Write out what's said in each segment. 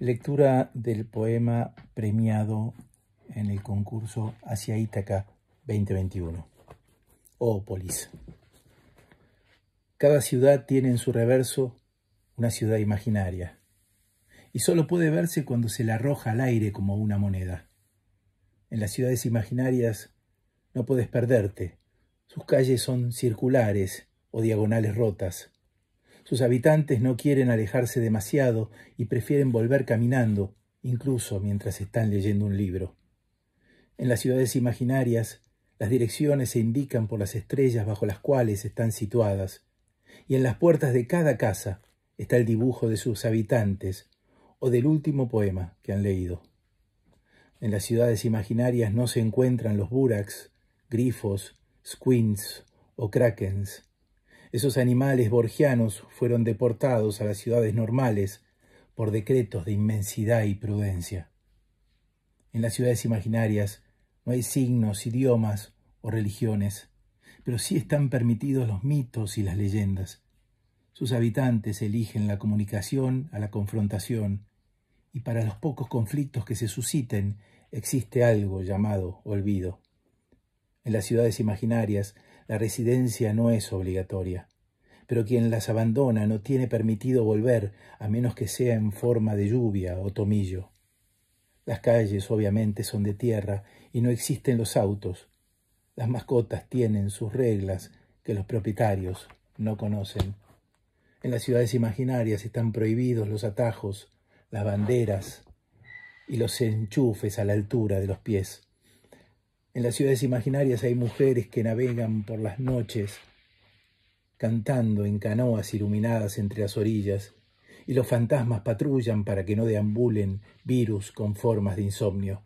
Lectura del poema premiado en el concurso Hacia Ítaca 2021. Ópolis. Cada ciudad tiene en su reverso una ciudad imaginaria y solo puede verse cuando se la arroja al aire como una moneda. En las ciudades imaginarias no puedes perderte. Sus calles son circulares o diagonales rotas. Sus habitantes no quieren alejarse demasiado y prefieren volver caminando, incluso mientras están leyendo un libro. En las ciudades imaginarias, las direcciones se indican por las estrellas bajo las cuales están situadas, y en las puertas de cada casa está el dibujo de sus habitantes o del último poema que han leído. En las ciudades imaginarias no se encuentran los buraks, grifos, squints o krakens, esos animales borgianos fueron deportados a las ciudades normales por decretos de inmensidad y prudencia. En las ciudades imaginarias no hay signos, idiomas o religiones, pero sí están permitidos los mitos y las leyendas. Sus habitantes eligen la comunicación a la confrontación, y para los pocos conflictos que se susciten existe algo llamado olvido. En las ciudades imaginarias la residencia no es obligatoria, pero quien las abandona no tiene permitido volver a menos que sea en forma de lluvia o tomillo. Las calles obviamente son de tierra y no existen los autos. Las mascotas tienen sus reglas que los propietarios no conocen. En las ciudades imaginarias están prohibidos los atajos, las banderas y los enchufes a la altura de los pies. En las ciudades imaginarias hay mujeres que navegan por las noches, cantando en canoas iluminadas entre las orillas, y los fantasmas patrullan para que no deambulen virus con formas de insomnio.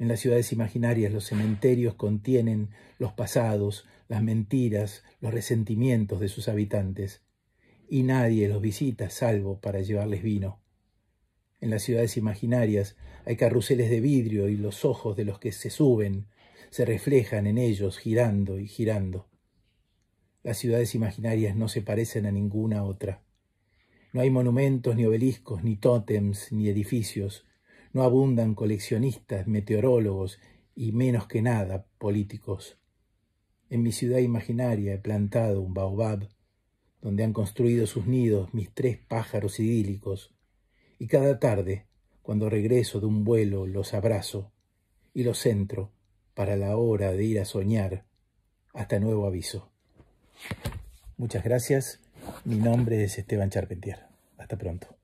En las ciudades imaginarias los cementerios contienen los pasados, las mentiras, los resentimientos de sus habitantes, y nadie los visita salvo para llevarles vino en las ciudades imaginarias hay carruseles de vidrio y los ojos de los que se suben se reflejan en ellos girando y girando. Las ciudades imaginarias no se parecen a ninguna otra. No hay monumentos, ni obeliscos, ni tótems, ni edificios. No abundan coleccionistas, meteorólogos y menos que nada políticos. En mi ciudad imaginaria he plantado un baobab, donde han construido sus nidos mis tres pájaros idílicos, y cada tarde, cuando regreso de un vuelo, los abrazo y los centro para la hora de ir a soñar. Hasta nuevo aviso. Muchas gracias. Mi nombre es Esteban Charpentier. Hasta pronto.